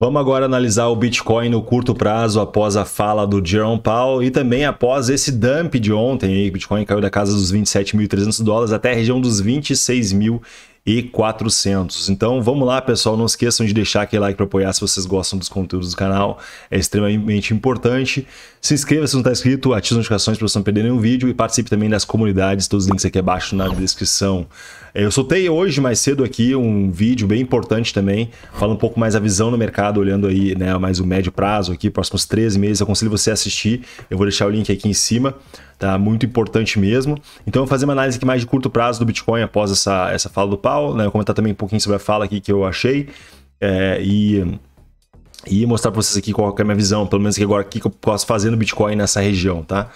Vamos agora analisar o Bitcoin no curto prazo após a fala do Jerome Powell e também após esse dump de ontem. O Bitcoin caiu da casa dos 27.300 dólares até a região dos mil e 400. Então vamos lá, pessoal. Não esqueçam de deixar aquele like para apoiar se vocês gostam dos conteúdos do canal. É extremamente importante. Se inscreva se não está inscrito, ative as notificações para você não perder nenhum vídeo e participe também das comunidades. Todos os links aqui abaixo na descrição. É, eu soltei hoje mais cedo aqui um vídeo bem importante também, falando um pouco mais a visão no mercado, olhando aí né, mais o médio prazo aqui, próximos 13 meses. Eu aconselho você a assistir. Eu vou deixar o link aqui em cima tá muito importante mesmo. Então eu vou fazer uma análise aqui mais de curto prazo do Bitcoin após essa, essa fala do Paulo, né? vou comentar também um pouquinho sobre a fala aqui que eu achei é, e e mostrar para vocês aqui qual é a minha visão, pelo menos aqui agora, o que eu posso fazer no Bitcoin nessa região, tá?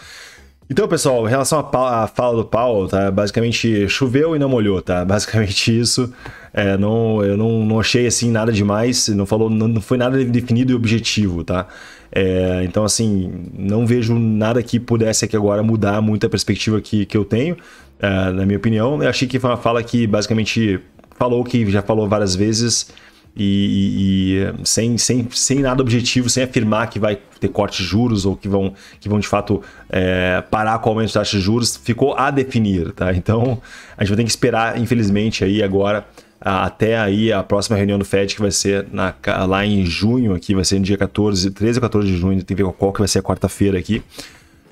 Então, pessoal, em relação à fala do Paulo, tá? Basicamente, choveu e não molhou, tá? Basicamente isso. É, não, eu não, não achei assim nada demais, não falou, não, não foi nada definido e objetivo, tá? É, então, assim, não vejo nada que pudesse aqui agora mudar muito a perspectiva que, que eu tenho, é, na minha opinião. Eu achei que foi uma fala que basicamente falou que já falou várias vezes e, e, e, sem, sem, sem nada objetivo, sem afirmar que vai ter corte de juros ou que vão, que vão de fato é, parar com o aumento de taxa de juros, ficou a definir, tá? Então a gente vai ter que esperar, infelizmente, aí agora ah, até aí a próxima reunião do FED, que vai ser na, lá em junho, aqui, vai ser no dia 14, 13 ou 14 de junho, tem que ver qual que vai ser a quarta-feira aqui.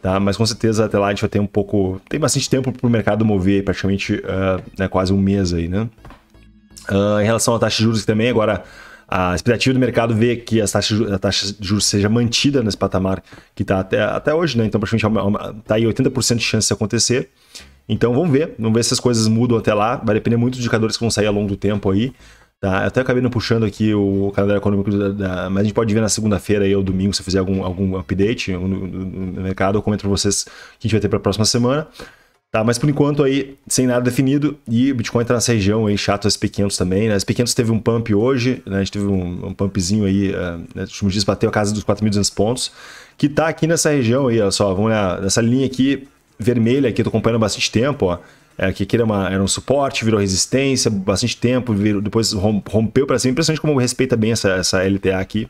Tá? Mas com certeza até lá a gente vai ter um pouco. Tem bastante tempo para o mercado mover, praticamente uh, né, quase um mês aí, né? Uh, em relação à taxa de juros também, agora a expectativa do mercado vê que as taxas, a taxa de juros seja mantida nesse patamar que está até, até hoje, né? Então, praticamente está é é aí 80% de chance de acontecer. Então vamos ver, vamos ver se as coisas mudam até lá. Vai depender muito dos indicadores que vão sair ao longo do tempo aí. Tá? Eu até acabei não puxando aqui o calendário econômico, da, da, mas a gente pode ver na segunda-feira aí, ou domingo, se eu fizer algum, algum update no, no mercado, eu comento para vocês o que a gente vai ter para a próxima semana. Tá, mas por enquanto aí, sem nada definido, e o Bitcoin tá nessa região aí, chato SP500 também, né? SP500 teve um pump hoje, né? A gente teve um, um pumpzinho aí, uh, né? nos últimos dias bateu a casa dos 4.200 pontos, que tá aqui nessa região aí, olha só, vamos olhar, nessa linha aqui, vermelha aqui, tô acompanhando bastante tempo, ó. É, que aqui era, é uma, era, um suporte, virou resistência, bastante tempo, virou, depois rompeu para cima. Impressionante como respeita bem essa, essa LTA aqui.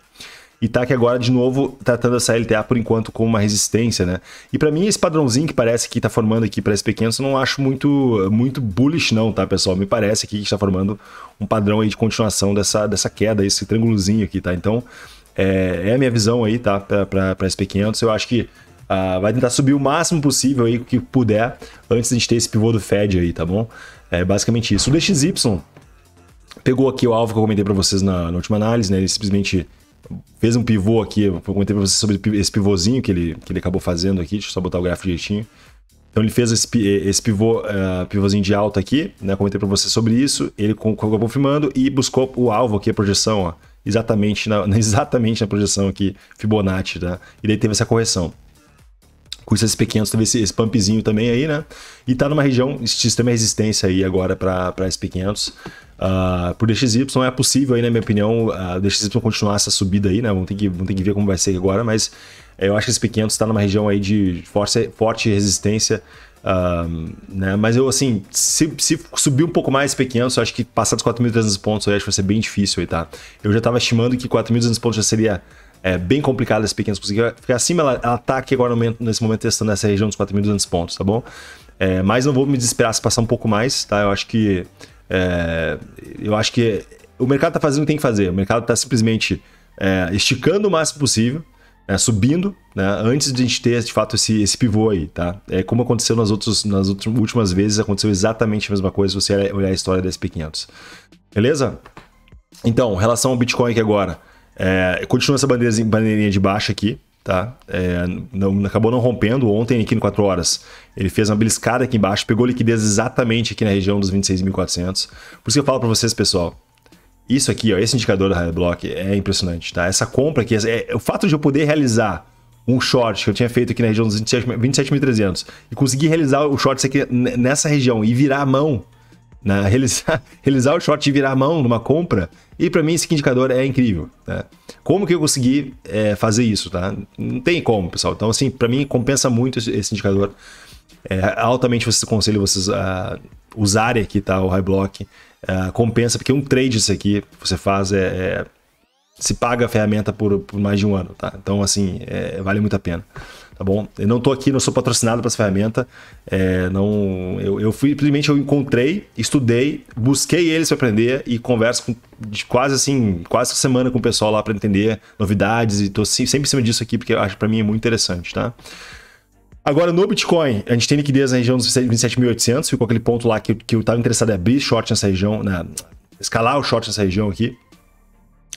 E tá aqui agora, de novo, tratando essa LTA por enquanto como uma resistência, né? E para mim, esse padrãozinho que parece que tá formando aqui para SP500, eu não acho muito, muito bullish não, tá, pessoal? Me parece aqui que está formando um padrão aí de continuação dessa, dessa queda, esse triângulozinho aqui, tá? Então, é, é a minha visão aí, tá, para SP500. Eu acho que Uh, vai tentar subir o máximo possível aí que puder antes de a gente ter esse pivô do Fed aí, tá bom? É basicamente isso. O DXY pegou aqui o alvo que eu comentei para vocês na, na, última análise, né? Ele simplesmente fez um pivô aqui. Eu comentei para vocês sobre esse pivôzinho que ele, que ele acabou fazendo aqui. Deixa eu só botar o gráfico direitinho. Então ele fez esse, esse pivô, uh, pivôzinho de alta aqui, né? Comentei para vocês sobre isso. Ele acabou confirmando e buscou o alvo aqui, a projeção, ó, exatamente na, exatamente na projeção aqui Fibonacci, tá? E daí teve essa correção com esses SP500 teve esse, esse pumpzinho também aí, né? E tá numa região sistema resistência aí agora para SP500. Uh, ah, por DXY é possível aí, na minha opinião, uh, ah, DXY continuar essa subida aí, né? Vamos ter que, vamos ter que ver como vai ser agora, mas eh, eu acho que esse SP500 está numa região aí de forte, forte resistência. Uh, né? Mas eu, assim, se, se, subir um pouco mais esse P500, eu acho que passar dos 4.300 pontos eu acho que vai ser bem difícil aí, tá? Eu já estava estimando que 4.200 pontos já seria é bem complicado esse pequeno conseguir ficar acima. Ela, ela tá aqui agora momento, nesse momento testando essa região dos 4.200 pontos, tá bom? É, mas não vou me desesperar se passar um pouco mais, tá? Eu acho que. É, eu acho que o mercado tá fazendo o que tem que fazer. O mercado tá simplesmente é, esticando o máximo possível, né? subindo, né? Antes de a gente ter de fato esse, esse pivô aí, tá? É como aconteceu nas, outros, nas últimas vezes, aconteceu exatamente a mesma coisa se você olhar a história da SP500. Beleza? Então, relação ao Bitcoin aqui agora. É, continua essa bandeirinha de baixo aqui, tá? É, não, acabou não rompendo ontem aqui em 4 horas. Ele fez uma beliscada aqui embaixo, pegou liquidez exatamente aqui na região dos 26.400. Por isso que eu falo para vocês, pessoal. Isso aqui, ó, esse indicador da High Block é impressionante, tá? Essa compra aqui, é, é, o fato de eu poder realizar um short que eu tinha feito aqui na região dos 27.300 27 e conseguir realizar o short aqui nessa região e virar a mão né? realizar, realizar o short e virar a mão numa compra. E para mim esse indicador é incrível. Né? Como que eu consegui é, fazer isso? Tá? Não tem como, pessoal. Então, assim, para mim compensa muito esse, esse indicador. É, altamente você aconselho vocês a usarem aqui tá? o High Block. É, compensa, porque um trade isso aqui você faz é, é, se paga a ferramenta por, por, mais de um ano. Tá? Então, assim, é, vale muito a pena tá bom? Eu não tô aqui, não sou patrocinado para essa ferramenta. É, não, eu, eu fui, simplesmente eu encontrei, estudei, busquei eles para aprender e converso com, de quase assim, quase semana com o pessoal lá para entender novidades e tô sempre em cima disso aqui porque eu acho para mim é muito interessante, tá? Agora, no Bitcoin, a gente tem liquidez na região dos 27.800, ficou aquele ponto lá que, que eu estava interessado em abrir short nessa região, na, escalar o short nessa região aqui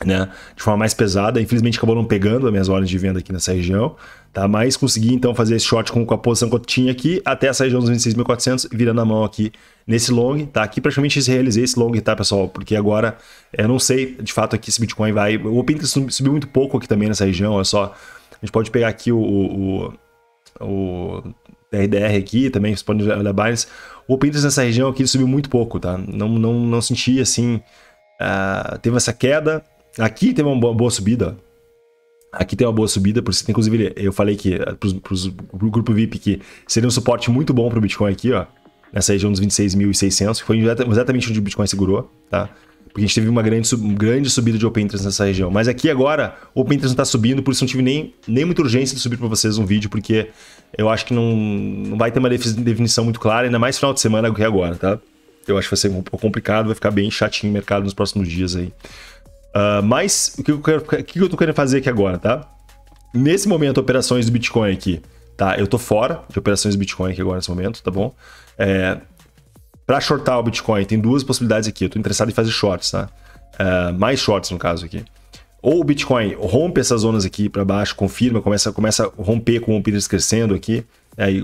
né, de forma mais pesada. Infelizmente acabou não pegando as minhas horas de venda aqui nessa região, tá? Mas consegui então fazer esse short com, com a posição que eu tinha aqui até essa região dos 26.400, virando a mão aqui nesse long, tá? Aqui praticamente realizei esse long, tá, pessoal? Porque agora eu não sei de fato aqui se Bitcoin vai. O Open subiu muito pouco aqui também nessa região, olha só. A gente pode pegar aqui o, o, o RDR aqui também, você pode olhar mais O Open nessa região aqui subiu muito pouco, tá? Não, não, não senti assim. Uh, teve essa queda, Aqui teve uma boa subida. Aqui tem uma boa subida, por isso, inclusive, eu falei que eh, para o grupo VIP que seria um suporte muito bom para o Bitcoin aqui, ó. Nessa região dos 26.600, que foi exatamente onde o Bitcoin segurou, tá? Porque a gente teve uma grande, grande subida de Open Interest nessa região. Mas aqui agora, o Open Interest não está subindo, por isso não tive nem, nem muita urgência de subir para vocês um vídeo, porque eu acho que não, não vai ter uma definição muito clara, ainda mais final de semana do que agora, tá? Eu acho que vai ser um pouco complicado, vai ficar bem chatinho o mercado nos próximos dias aí. Uh, mas o que, eu quero, o que eu tô querendo fazer aqui agora, tá? Nesse momento, operações do Bitcoin aqui, tá? Eu tô fora de operações do Bitcoin aqui agora nesse momento, tá bom? É, para shortar o Bitcoin, tem duas possibilidades aqui. Eu tô interessado em fazer shorts, tá? Uh, mais shorts no caso aqui. Ou o Bitcoin rompe essas zonas aqui para baixo, confirma, começa, começa a romper com o pires crescendo aqui, é, e,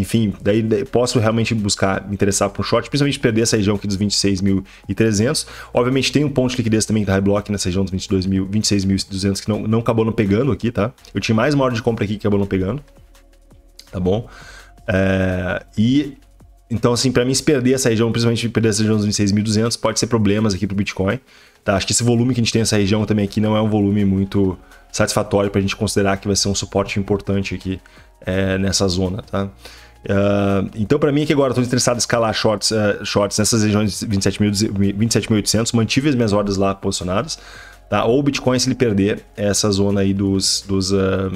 enfim, daí posso realmente buscar me interessar por um short, principalmente perder essa região aqui dos 26.300. Obviamente tem um ponto de liquidez também da tá high block nessa região dos 26.200 que não, não acabou não pegando aqui, tá? Eu tinha mais uma hora de compra aqui que acabou não pegando, tá bom? É, e então, assim, para mim, se perder essa região, principalmente perder essa região dos 26.200, pode ser problemas aqui para o Bitcoin. Tá? Acho que esse volume que a gente tem nessa região também aqui não é um volume muito satisfatório para a gente considerar que vai ser um suporte importante aqui é, nessa zona. Tá? Uh, então, para mim, que agora estou interessado em escalar shorts, uh, shorts nessas regiões de 27.800, 27 mantive as minhas ordens lá posicionadas. Tá? Ou o Bitcoin, se ele perder essa zona aí dos, dos, uh,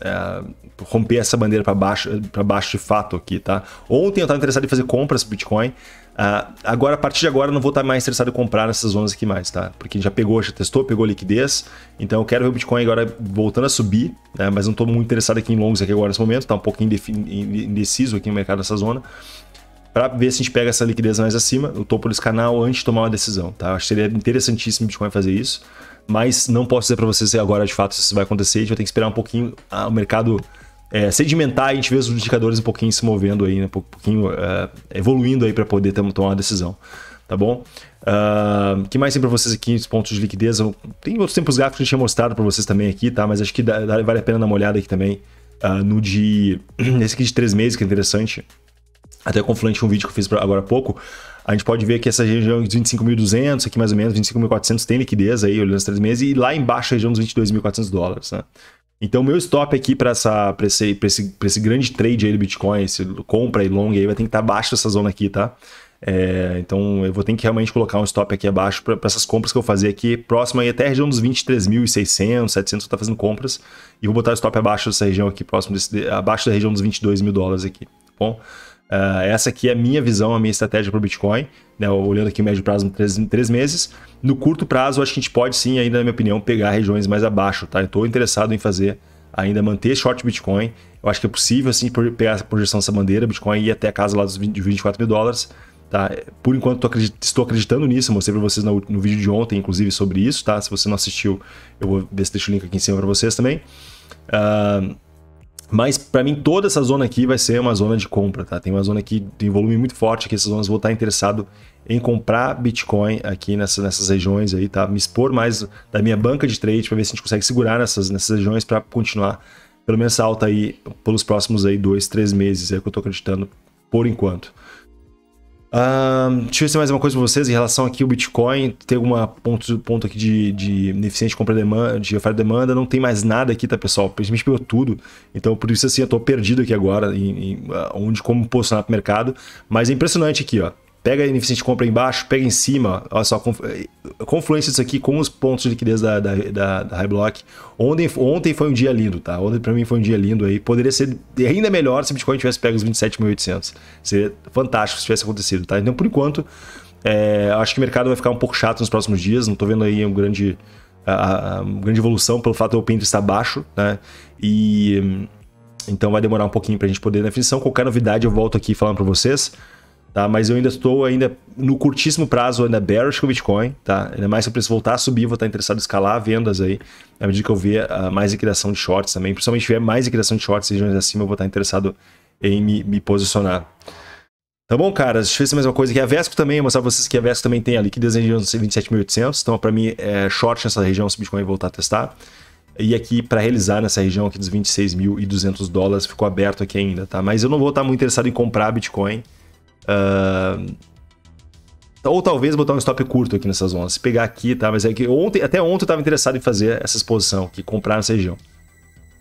é, romper essa bandeira para baixo, pra baixo de fato aqui, tá? Ontem eu estava interessado em fazer compras Bitcoin. Uh, agora, a partir de agora, eu não vou estar tá mais interessado em comprar nessas zonas aqui mais, tá? Porque já pegou, já testou, pegou liquidez. Então, eu quero ver o Bitcoin agora voltando a subir, né? mas não estou muito interessado aqui em longos aqui agora nesse momento. Está um pouco indeciso aqui no mercado nessa zona para ver se a gente pega essa liquidez mais acima, o topo desse canal, antes de tomar uma decisão, tá? Acho que seria interessantíssimo o Bitcoin é fazer isso, mas não posso dizer para vocês agora de fato se isso vai acontecer, a gente vai ter que esperar um pouquinho ah, o mercado é, sedimentar e a gente vê os indicadores um pouquinho se movendo aí, né? um pouquinho uh, evoluindo aí para poder tomar uma decisão, tá bom? O uh, ah, que mais tem para vocês aqui, os pontos de liquidez? Tem outros tempos gráficos que eu tinha mostrado para vocês também aqui, tá? Mas acho que dá, vale a pena dar uma olhada aqui também uh, no de... esse aqui de três meses que é interessante até confluente com um vídeo que eu fiz agora há pouco, a gente pode ver que essa região de 25.200, aqui mais ou menos, 25.400 tem liquidez aí, olhando os três meses, e lá embaixo a região dos 22.400 dólares, né? Então, meu stop aqui para esse, pra esse, esse grande trade aí do Bitcoin, esse compra e long aí, vai ter que estar tá abaixo dessa zona aqui, tá? É, então, eu vou ter que realmente colocar um stop aqui abaixo para essas compras que eu fazer aqui, próximo aí até a região dos 23.600, 700, eu tá fazendo compras, e vou botar o stop abaixo dessa região aqui, próximo desse, abaixo da região dos 22 mil dólares aqui, tá bom? Uh, essa aqui é a minha visão, a minha estratégia para o Bitcoin, né, olhando aqui médio prazo, três, três meses. No curto prazo, acho que a gente pode sim, ainda na minha opinião, pegar regiões mais abaixo. Tá? Eu estou interessado em fazer, ainda manter short Bitcoin. Eu acho que é possível assim, pegar essa projeção dessa bandeira, Bitcoin ir até a casa lá dos 20, 24 mil dólares. Tá? Por enquanto, acredit estou acreditando nisso. Mostrei para vocês no, no, vídeo de ontem, inclusive, sobre isso. Tá? Se você não assistiu, eu vou ver se deixo o link aqui em cima para vocês também. Uh, mas para mim toda essa zona aqui vai ser uma zona de compra, tá? Tem uma zona aqui tem volume muito forte, que essas zonas vão estar interessado em comprar Bitcoin aqui nessa, nessas regiões aí, tá? Me expor mais da minha banca de trade para ver se a gente consegue segurar nessas, nessas regiões para continuar pelo menos alta aí pelos próximos aí dois, três meses, é o que eu tô acreditando por enquanto. Um, deixa eu ver mais uma coisa para vocês em relação aqui ao Bitcoin. Tem algum ponto, ponto aqui de, de ineficiente compra demanda, de oferta e demanda. Não tem mais nada aqui, tá, pessoal? Principalmente pegou tudo. Então, por isso, assim, eu tô perdido aqui agora em, em ah, onde, como posicionar pro mercado. Mas é impressionante aqui, ó. Pega a ineficiente compra embaixo, pega em cima. Olha só, confluência disso aqui com os pontos de liquidez da, da, da, da High Block. Ontem, ontem foi um dia lindo, tá? Ontem pra mim foi um dia lindo aí. Poderia ser ainda melhor se o Bitcoin tivesse pego os 27.800. Seria fantástico se tivesse acontecido, tá? Então, por enquanto, é, acho que o mercado vai ficar um pouco chato nos próximos dias. Não tô vendo aí um grande, a, a, uma grande evolução pelo fato do Pinterest estar baixo, né? E... Então vai demorar um pouquinho para a gente poder definição. Né? Qualquer novidade eu volto aqui falando para vocês tá? Mas eu ainda estou ainda no curtíssimo prazo ainda bearish com o Bitcoin, tá? Ainda mais se o preço voltar a subir, vou estar interessado em escalar vendas aí, à medida que eu ver uh, mais liquidação de shorts também, principalmente se tiver mais liquidação de shorts regiões acima, eu vou estar interessado em me, me posicionar. Tá bom, cara? Deixa eu ver se mais uma coisa aqui. A Vesco também, mostrar pra vocês que a Vesco também tem a liquidez na região 27.800. Então, para mim, é short nessa região se o Bitcoin voltar a testar. E aqui, para realizar nessa região aqui dos 26.200 dólares, ficou aberto aqui ainda, tá? Mas eu não vou estar muito interessado em comprar Bitcoin. Uh, ou talvez botar um stop curto aqui nessas zonas. Se pegar aqui, tá? Mas é que ontem, até ontem eu tava interessado em fazer essa exposição que comprar nessa região.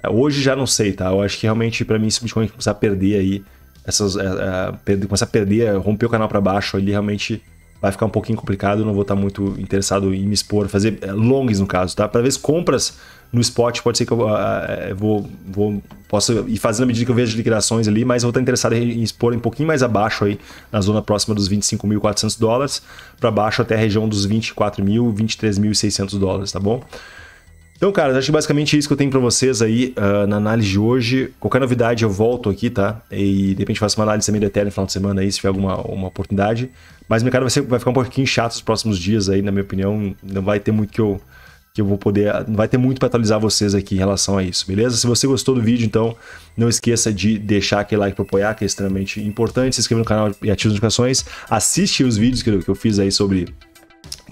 É, hoje já não sei, tá? Eu acho que realmente para mim se o Bitcoin começar a perder aí essas é, é, perder, começar a perder, romper o canal para baixo, ele realmente vai ficar um pouquinho complicado, não vou estar muito interessado em me expor, fazer eh, longs no caso, tá? Para ver compras no spot, pode ser que eu uh, vou, vou, posso ir fazendo à medida que eu vejo liquidações ali, mas eu vou estar interessado em expor um pouquinho mais abaixo aí, na zona próxima dos 25.400 dólares, para baixo até a região dos 24.000, 23.600 dólares, tá bom? Então, cara, acho que basicamente é isso que eu tenho para vocês aí uh, na análise de hoje. Qualquer novidade eu volto aqui, tá? E de repente faço uma análise também da Ethereum no final de semana aí, se tiver alguma uma oportunidade. Mas meu cara, vai, ser, vai ficar um pouquinho chato os próximos dias aí, na minha opinião. Não vai ter muito que eu, que eu vou poder. Não vai ter muito para atualizar vocês aqui em relação a isso, beleza? Se você gostou do vídeo, então não esqueça de deixar aquele like para apoiar, que é extremamente importante. Se inscreva no canal e ative as notificações. Assiste os vídeos que eu, que eu fiz aí sobre.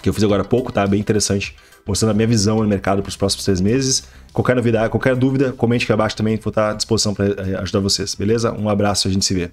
que eu fiz agora há pouco, tá? Bem interessante mostrando a minha visão no mercado para os próximos três meses. Qualquer novidade, qualquer dúvida, comente aqui abaixo também, vou estar à disposição para eh, ajudar vocês, beleza? Um abraço, a gente se vê.